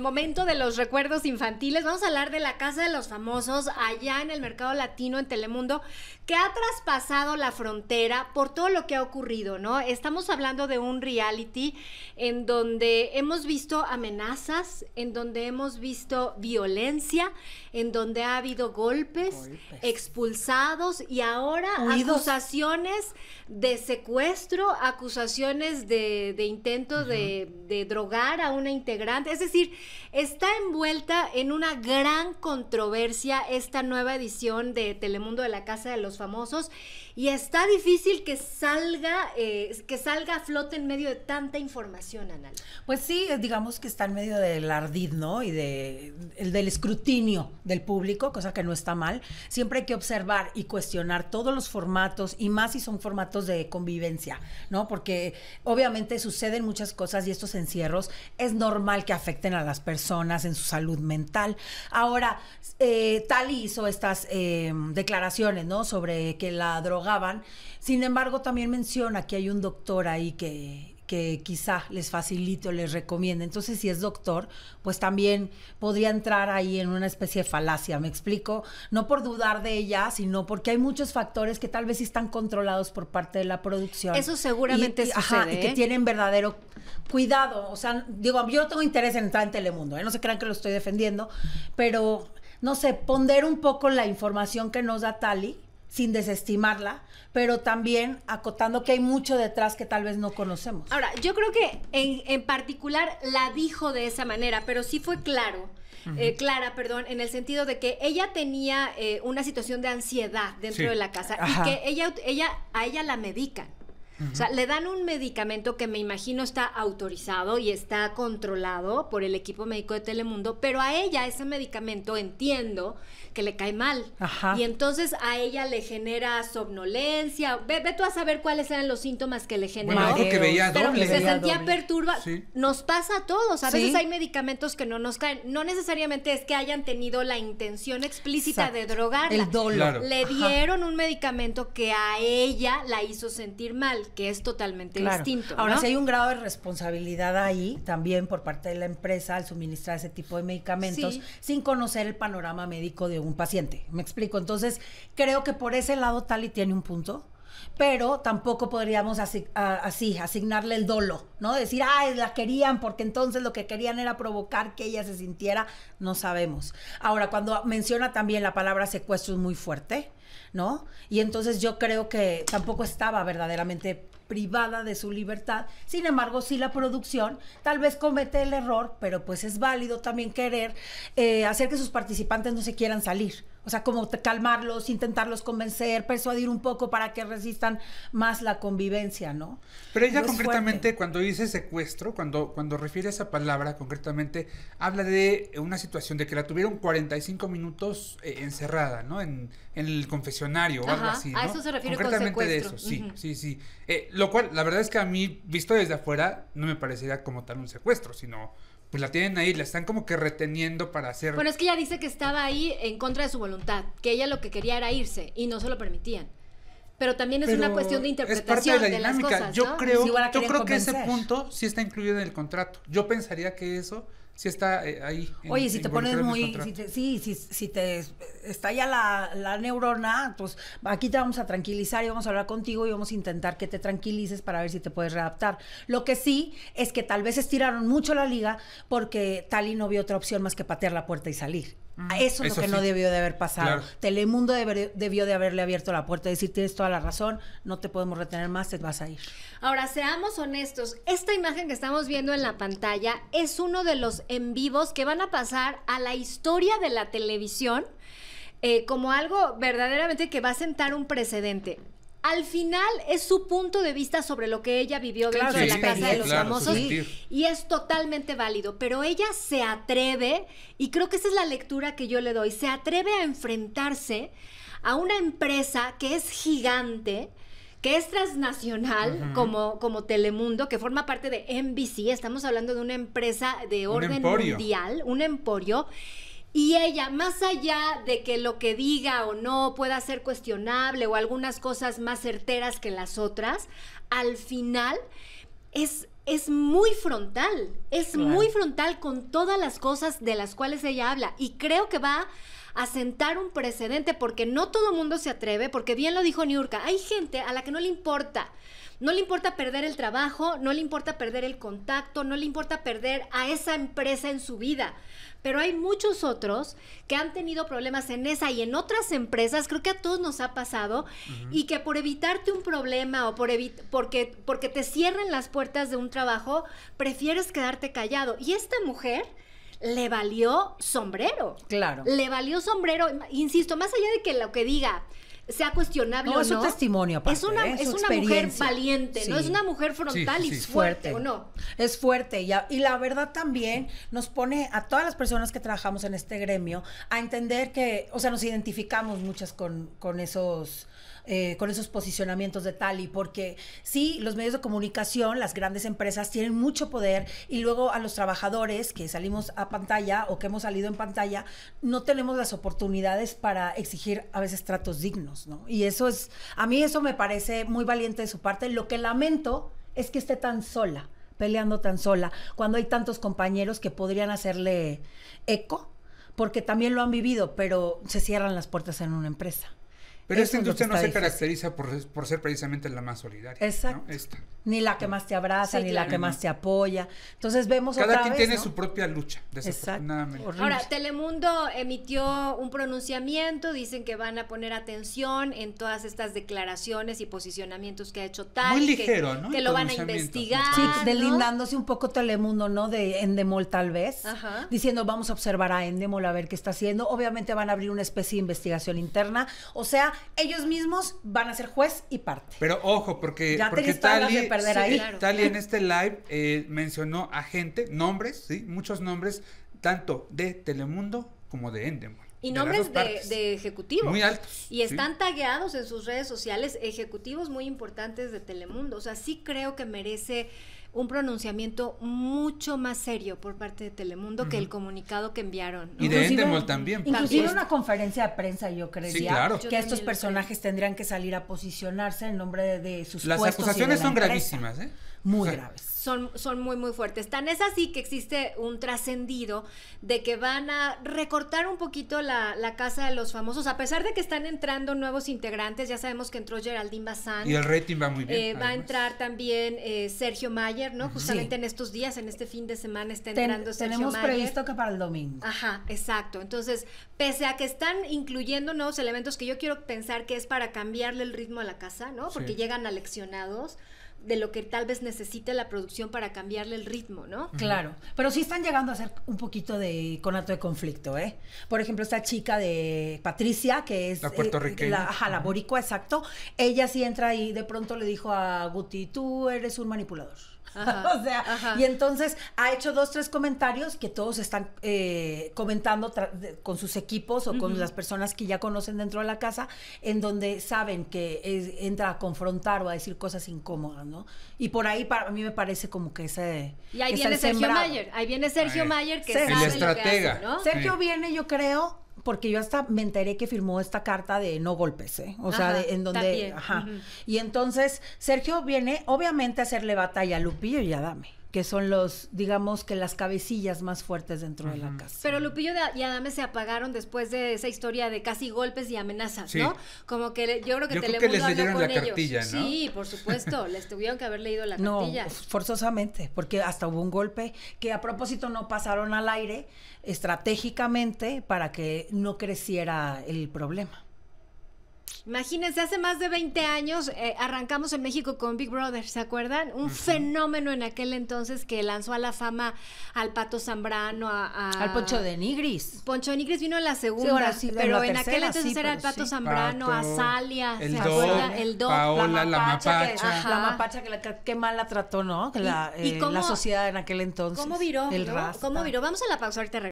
Momento de los recuerdos infantiles. Vamos a hablar de la Casa de los Famosos allá en el mercado latino en Telemundo, que ha traspasado la frontera por todo lo que ha ocurrido, ¿no? Estamos hablando de un reality en donde hemos visto amenazas, en donde hemos visto violencia, en donde ha habido golpes, expulsados y ahora acusaciones de secuestro, acusaciones de, de intento de, de drogar a una integrante. Es decir, Está envuelta en una gran controversia esta nueva edición de Telemundo de la Casa de los Famosos y está difícil que salga, eh, que salga a flote en medio de tanta información, Ana. Pues sí, eh, digamos que está en medio del ardid, ¿no? Y de, el, del escrutinio del público, cosa que no está mal. Siempre hay que observar y cuestionar todos los formatos y más si son formatos de convivencia, ¿no? Porque obviamente suceden muchas cosas y estos encierros es normal que afecten a la personas, en su salud mental. Ahora, eh, Tali hizo estas em, declaraciones, ¿no? Sobre que la drogaban. Sin embargo, también menciona que hay un doctor ahí que que quizá les facilite o les recomiende. Entonces, si es doctor, pues también podría entrar ahí en una especie de falacia, me explico, no por dudar de ella, sino porque hay muchos factores que tal vez están controlados por parte de la producción. Eso seguramente ¿eh? que tienen verdadero cuidado, o sea, digo, yo tengo interés en entrar en Telemundo, ¿eh? no se crean que lo estoy defendiendo, pero no sé, ponder un poco la información que nos da Tali sin desestimarla, pero también acotando que hay mucho detrás que tal vez no conocemos. Ahora, yo creo que en, en particular la dijo de esa manera, pero sí fue claro. Eh, Clara, perdón, en el sentido de que ella tenía eh, una situación de ansiedad dentro de la casa y que ella, ella, a ella la medican. O sea, le dan un medicamento que me imagino está autorizado y está controlado por el equipo médico de Telemundo, pero a ella ese medicamento entiendo que le cae mal. Y entonces a ella le genera somnolencia. Ve, tú a saber cuáles eran los síntomas que le generó. que veía doble. se sentía perturbada perturba. Nos pasa a todos. A veces hay medicamentos que no nos caen. No necesariamente es que hayan tenido la intención explícita de drogarla. El dolor. Le dieron un medicamento que a ella la hizo sentir mal que es totalmente distinto. Ahora, si hay un grado de responsabilidad ahí, también por parte de la empresa al suministrar ese tipo de medicamentos, sin conocer el panorama médico de un paciente. ¿Me explico? Entonces, creo que por ese lado Tali tiene un punto pero tampoco podríamos así, asignarle el dolo, ¿no? Decir, ah, la querían porque entonces lo que querían era provocar que ella se sintiera, no sabemos. Ahora, cuando menciona también la palabra secuestro es muy fuerte, ¿no? Y entonces yo creo que tampoco estaba verdaderamente privada de su libertad. Sin embargo, sí la producción tal vez comete el error, pero pues es válido también querer eh, hacer que sus participantes no se quieran salir. O sea, como calmarlos, intentarlos convencer, persuadir un poco para que resistan más la convivencia, ¿no? Pero ella concretamente, cuando dice secuestro, cuando, cuando refiere a esa palabra concretamente, habla de una situación de que la tuvieron 45 minutos eh, encerrada, ¿no? En, el confesionario o algo así. ¿no? A eso se refiere concretamente con de eso, sí, sí, sí. Eh, lo cual, la verdad es que a mí, visto desde afuera, no me parecería como tal un secuestro, sino pues la tienen ahí, la están como que reteniendo para hacer... Bueno, es que ella dice que estaba ahí en contra de su voluntad, que ella lo que quería era irse y no se lo permitían. Pero también es una cuestión de interpretación de, la dinámica. Yo creo, yo creo que ese punto sí está incluido en el contrato. Yo pensaría que eso si está eh, ahí. Oye, si te pones muy, si te, sí, si, te estalla la, la neurona, pues aquí te vamos a tranquilizar y vamos a hablar contigo y vamos a intentar que te tranquilices para ver si te puedes readaptar. Lo que sí es que tal vez estiraron mucho la liga porque Tali no vio otra opción más que patear la puerta y salir. Eso es lo que no debió de haber pasado. Telemundo debió de haberle abierto la puerta y decir, tienes toda la razón, no te podemos retener más, te vas a ir. Ahora, seamos honestos, esta imagen que estamos viendo en la pantalla es uno de los en vivos que van a pasar a la historia de la televisión eh, como algo verdaderamente que va a sentar un precedente al final es su punto de vista sobre lo que ella vivió dentro de la casa de los famosos y es totalmente válido, pero ella se atreve, y creo que esa es la lectura que yo le doy, se atreve a enfrentarse a una empresa que es gigante, que es transnacional como, como Telemundo, que forma parte de NBC, estamos hablando de una empresa de orden mundial, un emporio y ella, más allá de que lo que diga o no pueda ser cuestionable o algunas cosas más certeras que las otras, al final es, es muy frontal, es muy frontal con todas las cosas de las cuales ella habla. Y creo que va asentar un precedente porque no todo mundo se atreve, porque bien lo dijo Niurka, hay gente a la que no le importa. No le importa perder el trabajo, no le importa perder el contacto, no le importa perder a esa empresa en su vida. Pero hay muchos otros que han tenido problemas en esa y en otras empresas, creo que a todos nos ha pasado, y que por evitarte un problema o por porque, porque te cierren las puertas de un trabajo, prefieres quedarte callado. Y esta mujer le valió sombrero. Claro. Le valió sombrero, insisto, más allá de que lo que diga sea cuestionable no, o no. Es un testimonio, es una, ¿eh? mujer valiente, no es una mujer frontal y fuerte, ¿o no? Es fuerte y, y la verdad también nos pone a todas las personas que trabajamos en este gremio a entender que, o sea, nos identificamos muchas con, con esos eh, con esos posicionamientos de tal y porque sí, los medios de comunicación, las grandes empresas tienen mucho poder y luego a los trabajadores que salimos a pantalla o que hemos salido en pantalla, no tenemos las oportunidades para exigir a veces tratos dignos, ¿no? Y eso es, a mí eso me parece muy valiente de su parte. Lo que lamento es que esté tan sola peleando tan sola, cuando hay tantos compañeros que podrían hacerle eco, porque también lo han vivido, pero se cierran las puertas en una empresa. Pero esta industria no se caracteriza por, ser precisamente la más solidaria. Exacto. Ni la que más te abraza, ni la que más te apoya. Entonces vemos Cada quien tiene su propia lucha, desafortunadamente. Ahora, Telemundo emitió un pronunciamiento, dicen que van a poner atención en todas estas declaraciones y posicionamientos que ha hecho tal. Muy ligero, que, ¿no? Que lo van a investigar. Sí, delindándose un poco Telemundo, ¿no? De Endemol tal vez. Ajá. Diciendo, vamos a observar a Endemol a ver qué está haciendo. Obviamente van a abrir una especie de investigación interna. O sea, ellos mismos van a ser juez y parte. Pero ojo, porque, porque Tali, perder en este live eh, mencionó a gente, nombres, sí, muchos nombres, tanto de Telemundo como de Endemol. Y nombres de, ejecutivos. Muy altos. Y están tagueados en sus redes sociales ejecutivos muy importantes de Telemundo. O sea, sí creo que merece un pronunciamiento mucho más serio por parte de Telemundo que el comunicado que enviaron. Y de Endemol también. Pues. pues. una conferencia de prensa, yo creía que estos personajes tendrían que salir a posicionarse en nombre de, sus sus Las acusaciones son gravísimas, ¿eh? Muy graves. Son, son muy, muy fuertes. Tan es así que existe un trascendido de que van a recortar un poquito la, casa de los famosos, a pesar de que están entrando nuevos integrantes, ya sabemos que entró Geraldine Bazán. Y el rating va muy bien. Eh, va a entrar también eh, Sergio Maya Justamente en estos días, en este fin de semana está entrando Tenemos previsto que para el domingo. Ajá, exacto. Entonces, pese a que están incluyendo nuevos elementos que yo quiero pensar que es para cambiarle el ritmo a la casa, ¿no? Porque llegan aleccionados de lo que tal vez necesite la producción para cambiarle el ritmo, ¿no? Claro, pero sí están llegando a ser un poquito de conato de conflicto, ¿eh? Por ejemplo, esta chica de Patricia, que es... La eh, puertorriqueña. la boricua, exacto. Ella sí entra y de pronto le dijo a Guti, tú eres un manipulador. o sea, y entonces ha hecho dos, tres comentarios que todos están eh, comentando con sus equipos o con las personas que ya conocen dentro de la casa, en donde saben que entra a confrontar o a decir cosas incómodas, ¿no? Y por ahí para a mí me parece como que ese... Y ahí viene Sergio Mayer, ahí viene Sergio Mayer que es el estratega. Sergio viene, yo creo, porque yo hasta me enteré que firmó esta carta de no golpes, ¿eh? O sea, en donde... Ajá. Y entonces Sergio viene, obviamente, a hacerle batalla a Lupillo y a Dame que son los, digamos que las cabecillas más fuertes dentro de la casa. Pero Lupillo y Adame se apagaron después de esa historia de casi golpes y amenazas, ¿no? Como que yo creo que yo les la ellos. Cartilla, ¿no? Sí, por supuesto, les tuvieron que haber leído la cartilla. No, forzosamente, porque hasta hubo un golpe que a propósito no pasaron al aire estratégicamente para que no creciera el problema. Imagínense, hace más de 20 años eh, arrancamos en México con Big Brother, ¿se acuerdan? Un fenómeno en aquel entonces que lanzó a la fama al Pato Zambrano, Al Poncho de Nigris. Poncho de Nigris vino en la segunda, pero en, aquel entonces era el Pato Zambrano, a Salia, el ¿se El Dog, la Mapacha. la Mapacha, que, mal la trató, ¿no? la, ¿Y, eh, la sociedad en aquel entonces. ¿Cómo viró? El ¿Cómo Vamos a la pausa, ahorita